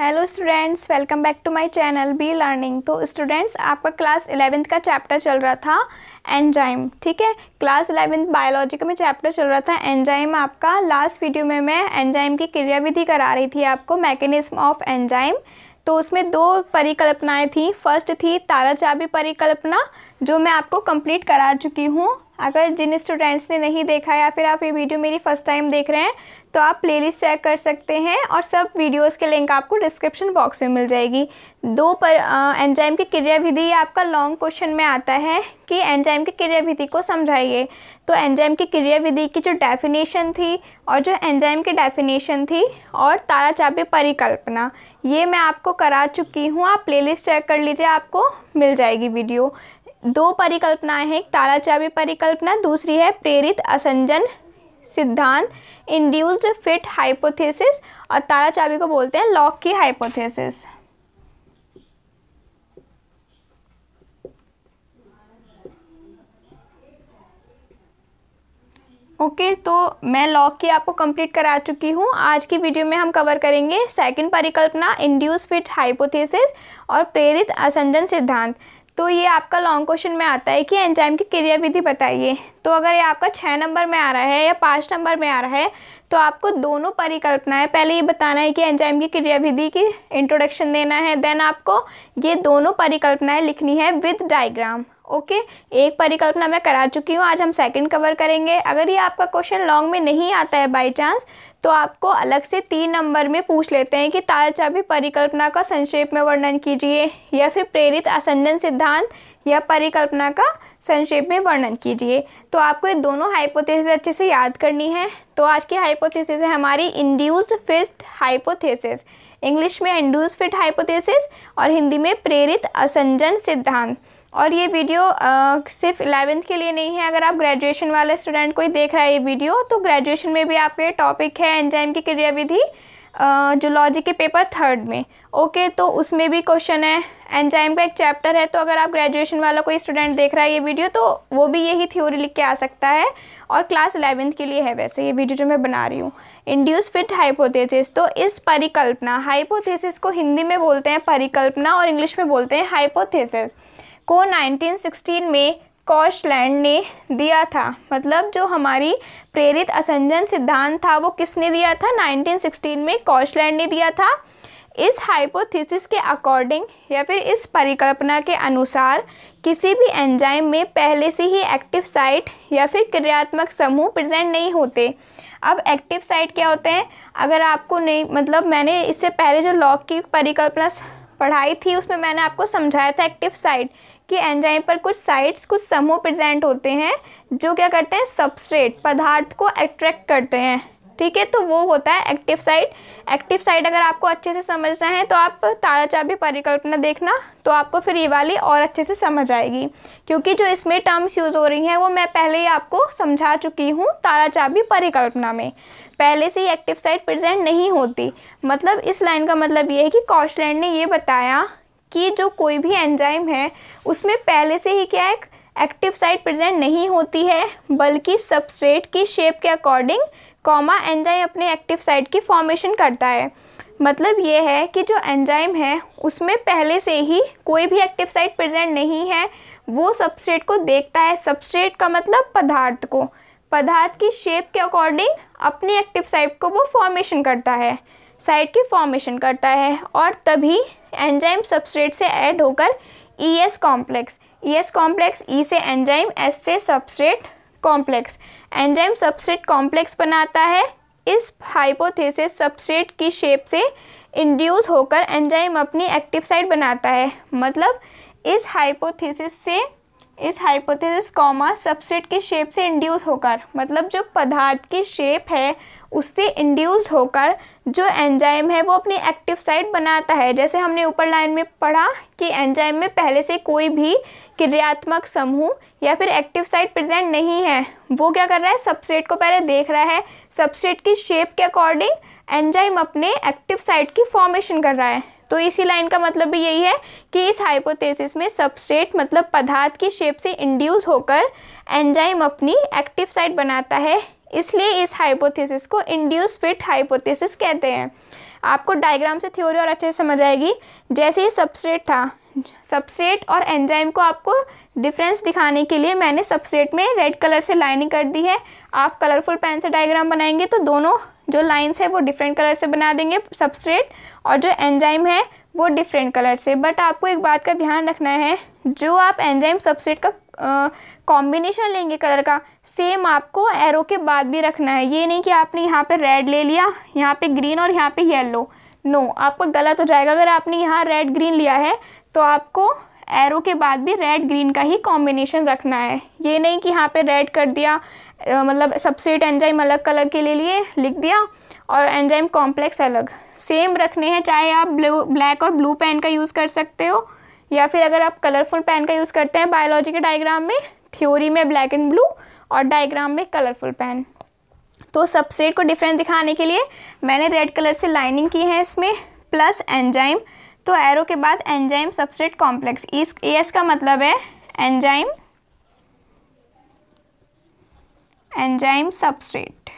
hello students welcome back to my channel B learning तो students आपका class eleventh का chapter चल रहा था एंजाइम ठीक है क्लास इलेवेंथ बायोलॉजी का में चैप्टर चल रहा था एंजाइम आपका लास्ट वीडियो में मैं एंजाइम की क्रियाविधि करा रही थी आपको मैकेनिज्म ऑफ एंजाइम तो उसमें दो परिकल्पनाएँ थी फर्स्ट थी ताराचाबी परिकल्पना जो मैं आपको कंप्लीट करा चुकी हूँ अगर जिन स्टूडेंट्स ने नहीं देखा या फिर आप ये वीडियो मेरी फर्स्ट टाइम देख रहे हैं तो आप प्लेलिस्ट चेक कर सकते हैं और सब वीडियोस के लिंक आपको डिस्क्रिप्शन बॉक्स में मिल जाएगी दो पर एंजाइम की क्रिया विधि आपका लॉन्ग क्वेश्चन में आता है कि एंजाइम की क्रिया विधि को समझाइए तो एंजाइम की क्रिया विधि की जो डेफिनेशन थी और जो एंजाइम की डेफिनेशन थी और ताराचापी परिकल्पना ये मैं आपको करा चुकी हूँ आप प्लेलिस्ट चेक कर लीजिए आपको मिल जाएगी वीडियो दो परिकल्पनाएं हैं एक तालाचाबी परिकल्पना दूसरी है प्रेरित असंजन सिद्धांत इंड्यूस्ड फिट हाइपोथेसिस और तालाचाबी को बोलते हैं लॉक की हाइपोथेसिस ओके okay, तो मैं लॉक की आपको कंप्लीट करा चुकी हूँ आज की वीडियो में हम कवर करेंगे सेकंड परिकल्पना इंड्यूस फिट हाइपोथेसिस और प्रेरित असंजन सिद्धांत तो ये आपका लॉन्ग क्वेश्चन में आता है कि एंजाइम की क्रिया विधि बताइए तो अगर ये आपका छः नंबर में आ रहा है या पाँच नंबर में आ रहा है तो आपको दोनों परिकल्पना है पहले ये बताना है कि एंजाइम की क्रिया विधि की इंट्रोडक्शन देना है देन आपको ये दोनों परिकल्पनाएँ लिखनी है विद डाइग्राम ओके एक परिकल्पना मैं करा चुकी हूँ आज हम सेकंड कवर करेंगे अगर ये आपका क्वेश्चन लॉन्ग में नहीं आता है बाय चांस तो आपको अलग से तीन नंबर में पूछ लेते हैं कि तालचाबी परिकल्पना का संक्षेप में वर्णन कीजिए या फिर प्रेरित असंजन सिद्धांत या परिकल्पना का संक्षेप में वर्णन कीजिए तो आपको ये दोनों हाइपोथेसिस अच्छे से याद करनी है तो आज की हाइपोथेसिस है हमारी इंड्यूस्ड फिट हाइपोथेसिस इंग्लिश में इंड्यूस्ड फिट हाइपोथेसिस और हिंदी में प्रेरित असंजन सिद्धांत और ये वीडियो आ, सिर्फ इलेवेंथ के लिए नहीं है अगर आप ग्रेजुएशन वाले स्टूडेंट कोई देख रहा है ये वीडियो तो ग्रेजुएशन में भी आपके टॉपिक है एंजाइम की क्रिया विधि लॉजिक के पेपर थर्ड में ओके तो उसमें भी क्वेश्चन है एंजाइम का एक चैप्टर है तो अगर आप ग्रेजुएशन वाला कोई स्टूडेंट देख रहा है ये वीडियो तो वो भी यही थ्योरी लिख के आ सकता है और क्लास इलेवेंथ के लिए है वैसे ये वीडियो जो मैं बना रही हूँ इंड्यूस फिट हाइपोथेसिस तो इस परिकल्पना हाइपोथेसिस को हिंदी में बोलते हैं परिकल्पना और इंग्लिश में बोलते हैं हाइपोथेसिस को 1916 में कॉशलैंड ने दिया था मतलब जो हमारी प्रेरित असंजन सिद्धांत था वो किसने दिया था 1916 में कॉशलैंड ने दिया था इस हाइपोथेसिस के अकॉर्डिंग या फिर इस परिकल्पना के अनुसार किसी भी एंजाइम में पहले से ही एक्टिव साइट या फिर क्रियात्मक समूह प्रेजेंट नहीं होते अब एक्टिव साइट क्या होते हैं अगर आपको नहीं मतलब मैंने इससे पहले जो लॉक की परिकल्पना पढ़ाई थी उसमें मैंने आपको समझाया था एक्टिव साइट कि एंजाइम पर कुछ साइट्स कुछ समूह प्रेजेंट होते हैं जो क्या करते हैं सबस्ट्रेट पदार्थ को अट्रैक्ट करते हैं ठीक है तो वो होता है एक्टिव साइड एक्टिव साइड अगर आपको अच्छे से समझना है तो आप चाबी परिकल्पना देखना तो आपको फिर ये वाली और अच्छे से समझ आएगी क्योंकि जो इसमें टर्म्स यूज़ हो रही हैं वो मैं पहले ही आपको समझा चुकी हूँ चाबी परिकल्पना में पहले से ही एक्टिव साइड प्रेजेंट नहीं होती मतलब इस लाइन का मतलब ये है कि कॉशलैंड ने ये बताया कि जो कोई भी एंजाइम है उसमें पहले से ही क्या एक एक्टिव साइड प्रेजेंट नहीं होती है बल्कि सबस्ट्रेट की शेप के अकॉर्डिंग कॉमा एंजाइम अपने एक्टिव साइट की फॉर्मेशन करता है मतलब ये है कि जो एंजाइम है उसमें पहले से ही कोई भी एक्टिव साइट प्रेजेंट नहीं है वो सबस्ट्रेट को देखता है सबस्ट्रेट का मतलब पदार्थ को पदार्थ की शेप के अकॉर्डिंग अपनी एक्टिव साइट को वो फॉर्मेशन करता है साइट की फॉर्मेशन करता है और तभी एंजाइम सबस्ट्रेट से ऐड होकर E S complex E S complex E से एंजाइम एस से substrate complex enzyme substrate complex बनाता है इस हाइपोथेसिस सबस्ट्रेट की शेप से इंड्यूस होकर एंजाइम अपनी एक्टिव साइट बनाता है मतलब इस हाइपोथेसिस से इस हाइपोथेसिस कॉमा सबसेट के शेप से इंड्यूस होकर मतलब जो पदार्थ की शेप है उससे इंड्यूस्ड होकर जो एंजाइम है वो अपनी एक्टिव साइट बनाता है जैसे हमने ऊपर लाइन में पढ़ा कि एंजाइम में पहले से कोई भी क्रियात्मक समूह या फिर एक्टिव साइट प्रेजेंट नहीं है वो क्या कर रहा है सबस्ट्रेट को पहले देख रहा है सबस्ट्रेट की शेप के अकॉर्डिंग एंजाइम अपने एक्टिव साइट की फॉर्मेशन कर रहा है तो इसी लाइन का मतलब भी यही है कि इस हाइपोथेसिस में सबस्ट्रेट मतलब पदार्थ की शेप से इंड्यूस होकर एंजाइम अपनी एक्टिव साइट बनाता है इसलिए इस हाइपोथेसिस को इंड्यूस फिट हाइपोथेसिस कहते हैं आपको डायग्राम से थ्योरी और अच्छे से समझ आएगी जैसे ही सबस्ट्रेट था सबस्ट्रेट और एंजाइम को आपको डिफरेंस दिखाने के लिए मैंने सबस्ट्रेट में रेड कलर से लाइनिंग कर दी है आप कलरफुल पेन से डायग्राम बनाएंगे तो दोनों जो लाइन्स है वो डिफरेंट कलर से बना देंगे सबस्ट्रेट और जो एंजाइम है वो डिफरेंट कलर से बट आपको एक बात का ध्यान रखना है जो आप एंजाइम सबस्ट्रेट का कॉम्बिनेशन लेंगे कलर का सेम आपको एरो के बाद भी रखना है ये नहीं कि आपने यहाँ पे रेड ले लिया यहाँ पे ग्रीन और यहाँ पे येलो नो आपको गलत हो जाएगा अगर आपने यहाँ रेड ग्रीन लिया है तो आपको एरो के बाद भी रेड ग्रीन का ही कॉम्बिनेशन रखना है ये नहीं कि यहाँ पे रेड कर दिया आ, मतलब सबसेट एंजाइम अलग कलर के ले लिए लिख दिया और एंजाइम कॉम्प्लेक्स अलग सेम रखने हैं चाहे आप ब्लू ब्लैक और ब्लू पेन का यूज़ कर सकते हो या फिर अगर आप कलरफुल पेन का यूज़ करते हैं बायोलॉजी के डायग्राम में थ्योरी में ब्लैक एंड ब्लू और डायग्राम में कलरफुल पेन तो सबसेट को डिफरेंस दिखाने के लिए मैंने रेड कलर से लाइनिंग की है इसमें प्लस एंजाइम तो एरो के बाद एंजाइम सबस्ट्रेट कॉम्प्लेक्स इस एस का मतलब है एंजाइम एंजाइम सबस्ट्रेट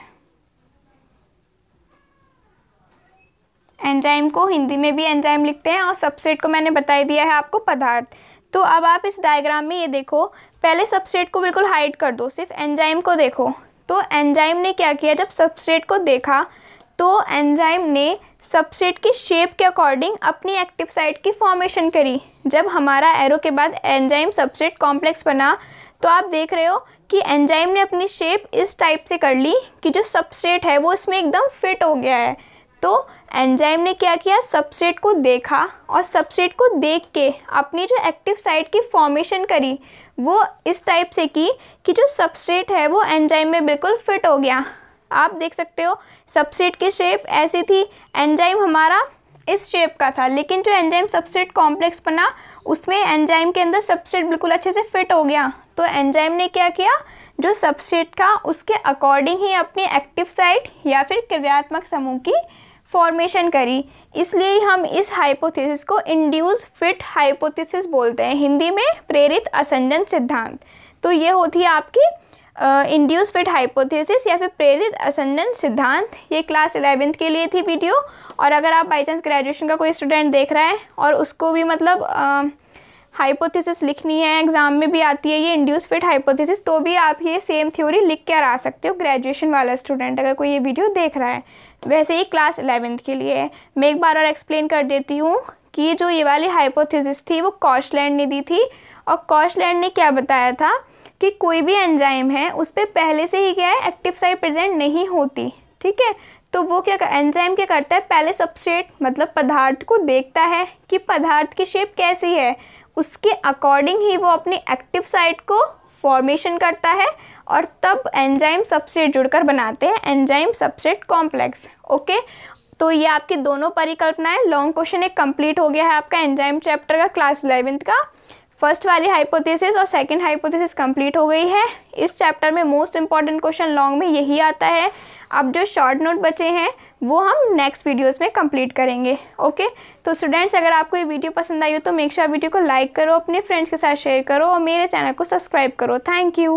एंजाइम को हिंदी में भी एंजाइम लिखते हैं और सबस्ट्रेट को मैंने बताई दिया है आपको पदार्थ तो अब आप इस डायग्राम में ये देखो पहले सबस्ट्रेट को बिल्कुल हाइड कर दो सिर्फ एंजाइम को देखो तो एंजाइम ने क्या किया जब सबस्ट्रेट को देखा तो एंजाइम ने सबसेट की शेप के अकॉर्डिंग अपनी एक्टिव साइट की फॉर्मेशन करी जब हमारा एरो के बाद एंजाइम सबसेट कॉम्प्लेक्स बना तो आप देख रहे हो कि एंजाइम ने अपनी शेप इस टाइप से कर ली कि जो सबसेट है वो इसमें एकदम फिट हो गया है तो एंजाइम ने क्या किया सबसेट को देखा और सबसेट को देख के अपनी जो एक्टिव साइट की फॉर्मेशन करी वो इस टाइप से की कि जो सबसेट है वो एंजाइम में बिल्कुल फिट हो गया आप देख सकते हो सबसेट की शेप ऐसी थी एंजाइम हमारा इस शेप का था लेकिन जो एंजाइम सबसेट कॉम्प्लेक्स बना उसमें एंजाइम के अंदर सबसेट बिल्कुल अच्छे से फिट हो गया तो एंजाइम ने क्या किया जो सबसेट था उसके अकॉर्डिंग ही अपनी एक्टिव साइट या फिर क्रियात्मक समूह की फॉर्मेशन करी इसलिए हम इस हाइपोथेसिस को इंड्यूस फिट हाइपोथेसिस बोलते हैं हिंदी में प्रेरित असंजन सिद्धांत तो ये होती है आपकी इंड्यूस फिट हाइपोथेसिस या फिर प्रेरित असंजन सिद्धांत ये क्लास इलेवेंथ के लिए थी वीडियो और अगर आप बाई चांस ग्रेजुएशन का कोई स्टूडेंट देख रहा है और उसको भी मतलब हाइपोथेसिस लिखनी है एग्ज़ाम में भी आती है ये इंड्यूस फिट हाइपोथेसिस तो भी आप ये सेम थ्योरी लिख के आ सकते हो ग्रेजुएशन वाला स्टूडेंट अगर कोई ये वीडियो देख रहा है वैसे ही क्लास इलेवेंथ के लिए है मैं एक बार और एक्सप्लेन कर देती हूँ कि जो ये वाली हाइपोथेसिस थी वो कॉशलैंड ने दी थी और कॉशलैंड ने क्या बताया था कि कोई भी एंजाइम है उस पर पहले से ही क्या है एक्टिव साइट प्रेजेंट नहीं होती ठीक है तो वो क्या एंजाइम क्या करता है पहले सबस्ट्रेट मतलब पदार्थ को देखता है कि पदार्थ की शेप कैसी है उसके अकॉर्डिंग ही वो अपनी एक्टिव साइट को फॉर्मेशन करता है और तब एंजाइम सबस्ट्रेट जुड़कर बनाते हैं एंजाइम सबस्ट्रेट कॉम्प्लेक्स ओके तो ये आपकी दोनों परिकल्पनाएं लॉन्ग क्वेश्चन एक कंप्लीट हो गया है आपका एंजाइम चैप्टर का क्लास इलेवेंथ का फर्स्ट वाली हाइपोथेसिस और सेकंड हाइपोथेसिस कंप्लीट हो गई है इस चैप्टर में मोस्ट इंपॉर्टेंट क्वेश्चन लॉन्ग में यही आता है अब जो शॉर्ट नोट बचे हैं वो हम नेक्स्ट वीडियोस में कंप्लीट करेंगे ओके तो स्टूडेंट्स अगर आपको ये वीडियो पसंद आई हो तो मेक श्योर वीडियो को लाइक करो अपने फ्रेंड्स के साथ शेयर करो और मेरे चैनल को सब्सक्राइब करो थैंक यू